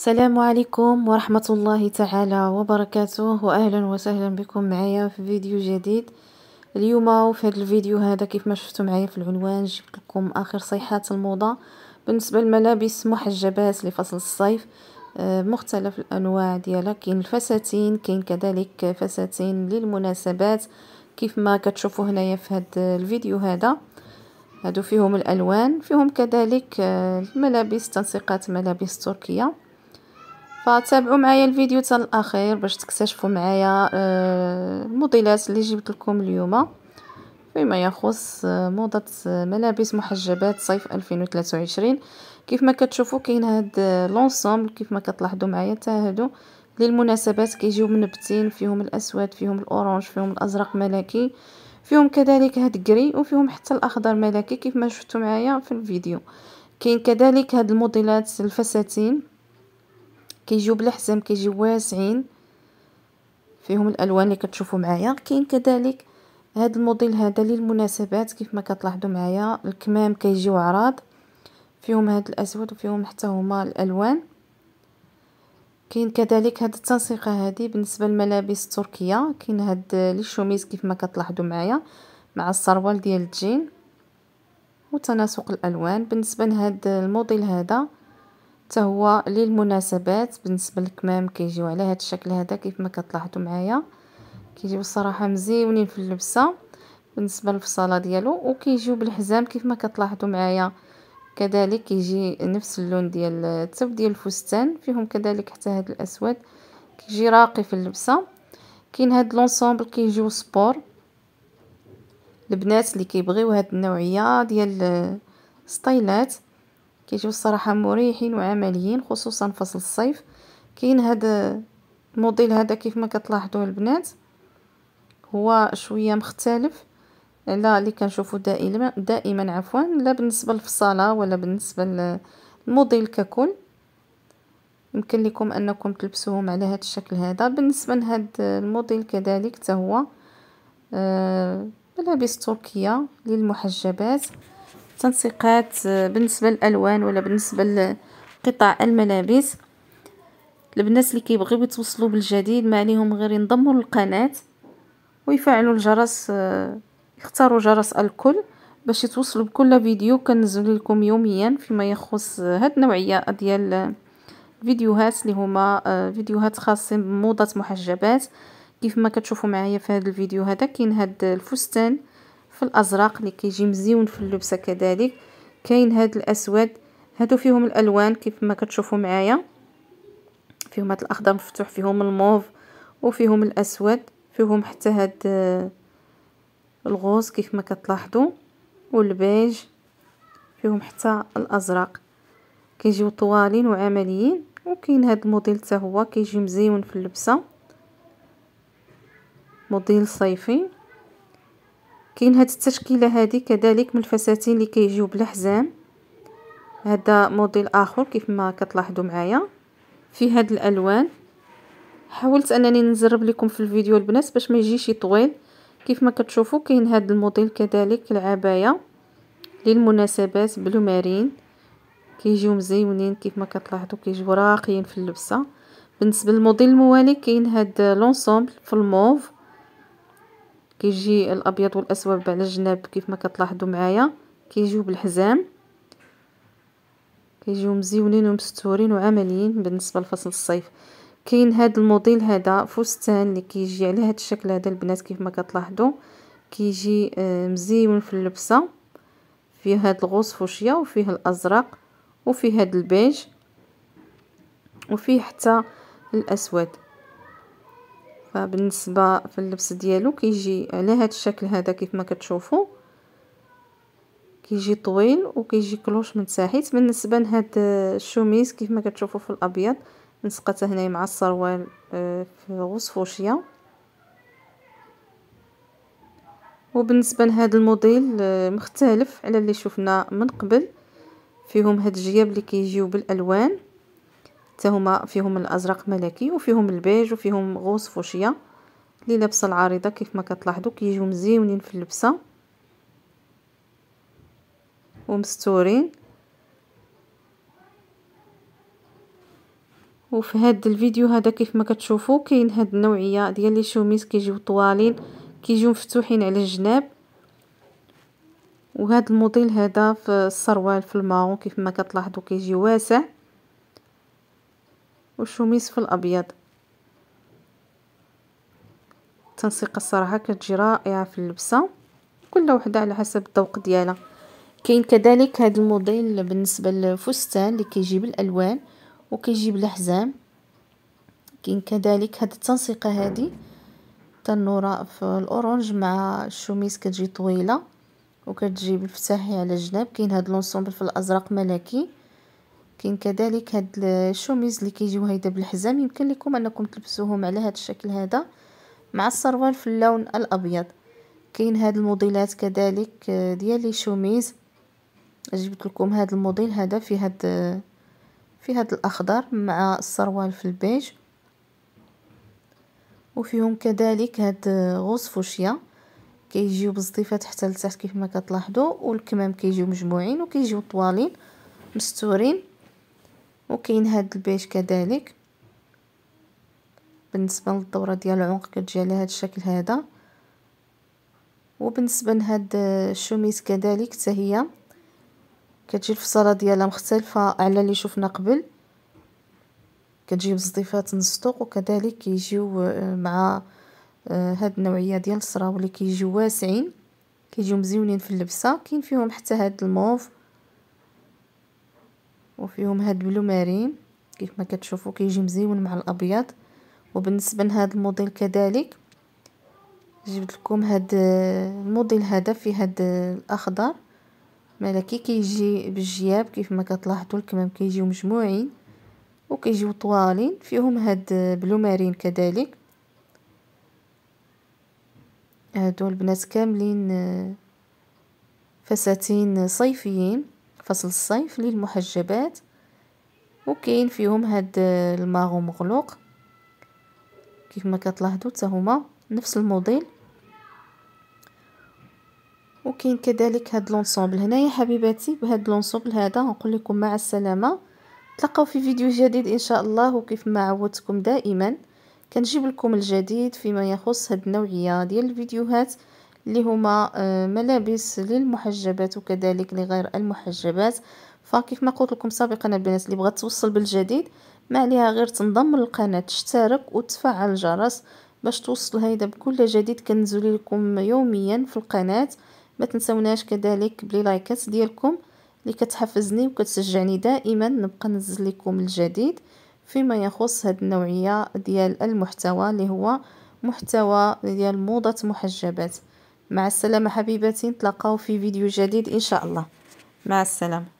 السلام عليكم ورحمة الله تعالى وبركاته وأهلا وسهلا بكم معايا في فيديو جديد اليوم وفي هذا الفيديو هذا كيف ما شفتوا معايا في العنوان جبت لكم آخر صيحات الموضة بالنسبة للملابس محجبات لفصل الصيف آه، مختلف الأنواع ديالها كاين الفساتين كاين كذلك فساتين للمناسبات كيف ما كتشوفوا هنايا في هذا الفيديو هذا هادو فيهم الألوان فيهم كذلك آه، الملابس تنسيقات ملابس تركية فتابعوا معايا الفيديو حتى الاخير باش تكتشفوا معايا آه، الموديلات اللي جبت لكم اليوم فيما يخص آه، موضة آه، ملابس محجبات صيف 2023 كيف ما كتشوفوا كاين هاد لونسومبل كيف ما كتلاحظوا معايا حتى هادو للمناسبات كيجيو منبتين فيهم الاسود فيهم الاورانج فيهم الازرق ملكي فيهم كذلك هاد غري وفيهم حتى الاخضر ملكي كيف ما شفتوا معايا في الفيديو كاين كذلك هاد الموديلات الفساتين كيجيو بلا حزام كيجيو واسعين فيهم الالوان اللي كتشوفوا معايا كاين كذلك هذا الموديل هذا للمناسبات كيف ما كتلاحظوا معايا الكمام كيجيو عراض فيهم هذا الاسود وفيهم حتى هما الالوان كاين كذلك هاد التنسيقه هذه بالنسبه للملابس التركيه كاين هاد لي شوميز كيف ما كتلاحظوا معايا مع السروال ديال الجين وتناسق الالوان بالنسبه لهاد الموديل هذا حتى هو للمناسبات بالنسبه للكمام كيجيو على هذا الشكل هذا كيف ما كتلاحظوا معايا كيجيو الصراحه مزيونين في اللبسه بالنسبه للفصاله ديالو وكيجيو بالحزام كيف ما كتلاحظوا معايا كذلك كيجي نفس اللون ديال الثوب ديال الفستان فيهم كذلك حتى هذا الاسود كيجي راقي في اللبسه كاين هاد لونسومبل كيجيو سبور البنات اللي كيبغيو هاد النوعيه ديال ستايلات كيجيو الصراحه مريحين وعمليين خصوصا فصل الصيف كاين هذا الموديل هذا كيف ما كتلاحظوا البنات هو شويه مختلف على اللي كنشوفو دائما دائما عفوا لا بالنسبه للفصاله ولا بالنسبه للموديل ككل يمكن لكم انكم تلبسوهم على هذا الشكل هذا بالنسبه لهذا الموديل كذلك حتى هو آه، ملابس تركيه للمحجبات تنسيقات آه، بالنسبة للألوان ولا بالنسبة لقطع الملابس البنات اللي كيبغيو يتوصلوا بالجديد ما عليهم غير ينضموا للقناة ويفعلوا الجرس آه، يختاروا جرس الكل باش يتوصلوا بكل فيديو كنزل لكم يوميا فيما يخص آه، هاد النوعيه ديال الفيديوهات اللي هما فيديوهات خاصين بموضه محجبات كيف ما كتشوفوا معايا في هذا الفيديو هذا كاين هاد الفستان في الازرق اللي كيجي مزيون في اللبسه كذلك كاين هاد الاسود هادو فيهم الالوان كيف ما كتشوفوا معايا فيهم هاد الاخضر مفتوح فيهم الموف وفيهم الاسود فيهم حتى هاد آه، الغوز كيف ما كتلاحظوا والبيج فيهم حتى الازرق كيجيو طوالين وعمليين وكاين هاد الموديل حتى هو كيجي مزيون في اللبسه موديل صيفي كاين هاد التشكيله هادي كذلك من الفساتين اللي كيجيو بلا حزام هذا موديل اخر كيف ما كتلاحظوا معايا في هاد الالوان حاولت انني نزرب لكم في الفيديو البنات باش ما يجيش طويل كيف ما كتشوفوا كاين هاد الموديل كذلك العبايه للمناسبات بلومارين كيجيو مزيونين كيف ما كتلاحظوا كيجيو راقيين في اللبسه بالنسبه للموديل الموالي كاين هاد لونسومبل في الموف كيجي الابيض والاسود على الجناب كيف ما كتلاحظوا معايا كيجيو بالحزام كيجيو مزيونين ومستورين وعمليين بالنسبه لفصل الصيف كاين هذا الموديل هذا فستان اللي كيجي على هذا الشكل هذا البنات كيف ما كتلاحظوا كيجي آه، مزيون في اللبسه فيه هاد الغوص فوشيا وفيه الازرق وفيه هاد البيج وفيه حتى الاسود فبالنسبة في اللبس ديالو كيجي على هذا الشكل هذا كيف ما كتشوفوا كيجي طويل وكيجي كلوش من تحت بالنسبه لهاد الشوميز كيف ما كتشوفوا في الابيض نسقته هنايا مع السروال آه، في غوص فوشيا وبالنسبه لهذا الموديل آه، مختلف على اللي شفنا من قبل فيهم هاد الجياب اللي كيجيو بالالوان هما فيهم الازرق ملكي وفيهم البيج وفيهم غوص فوشيا لي لابسه العارضه كيف ما كتلاحظوا كيجيو مزيونين في اللبسه ومستورين وفي هذا الفيديو هذا كيف ما كتشوفوا كاين هذه النوعيه ديال لي شوميس كيجيو طوالين كيجيو مفتوحين على الجناب وهذا الموديل هذا في السروال في الماون كيف ما كتلاحظوا كيجي واسع والشوميس في الابيض التنسيقه الصراحه كتجي رائعه في اللبسه كل وحده على حسب الذوق ديالها كاين كذلك هذا الموديل بالنسبه للفستان اللي كيجي بالالوان وكيجي بالاحزام كاين كذلك هاد التنسيقه هذه تنوره في الاورنج مع الشوميس كتجي طويله وكتجي بالفتاحي على الجناب كاين هاد لونسومبل في الازرق ملكي كاين كذلك هاد الشوميز اللي كيجيو هيدا بالحزام يمكن لكم انكم تلبسوهم على هاد الشكل هذا مع السروال في اللون الابيض كاين هاد الموديلات كذلك آه، ديال لي شوميز جبت لكم هاد الموديل هذا في هاد في هاد الاخضر مع السروال في البيج وفيهم كذلك هاد آه، غوص فوشيا كيجيو بالزطيفات حتى لتحت كيف ما كتلاحظوا والكمام كيجيو مجموعين وكيجيو طوالين مستورين وكاين هاد البيج كذلك بالنسبه للدوره ديال العنق كتجي على هاد الشكل هذا وبالنسبه لهاد الشوميس كذلك حتى هي كتجي الفصاله ديالها مختلفه على اللي شفنا قبل كتجي بزضيفات نسطوق وكذلك كيجيو آه، مع آه، هاد النوعيه ديال الصراو اللي كيجيو واسعين كيجيو مزيونين في اللبسه كاين فيهم حتى هاد الموف وفيهم هاد بلو مارين كيف ما كتشوفوا كيجي مزيون مع الابيض وبالنسبه لهذا الموديل كذلك جبت لكم هاد آه، الموديل هذا في هاد آه، الاخضر ملكي كيجي بالجياب كيف ما كتلاحظوا الكمام كيجيو مجموعين وكيجيو طوالين فيهم هاد آه، بلو مارين كذلك هادو البنات كاملين فساتين صيفيين فصل الصيف للمحجبات وكاين فيهم هاد الماغو مغلوق كيف ما كتلاحظوا حتى هما نفس الموديل وكاين كذلك هاد لونسومبل هنايا حبيباتي بهاد لونسومبل هذا نقول لكم مع السلامه تلقاو في فيديو جديد ان شاء الله وكيف ما عودتكم دائما كنجيب لكم الجديد فيما يخص هاد النوعيه ديال الفيديوهات اللي هما آه، ملابس للمحجبات وكذلك لغير المحجبات فكيف ما قلت لكم سابقا البنات اللي بغات توصل بالجديد ما عليها غير تنضم للقناه تشترك وتفعل الجرس باش توصل هيدا بكل جديد كنزل لكم يوميا في القناه ما تنسوناش كذلك بلي لايكات ديالكم اللي كتحفزني وكتشجعني دائما نبقى ننزل لكم الجديد فيما يخص هاد النوعيه ديال المحتوى اللي هو محتوى ديال موضه محجبات مع السلامة حبيباتي نتلاقاو في فيديو جديد إن شاء الله مع السلامة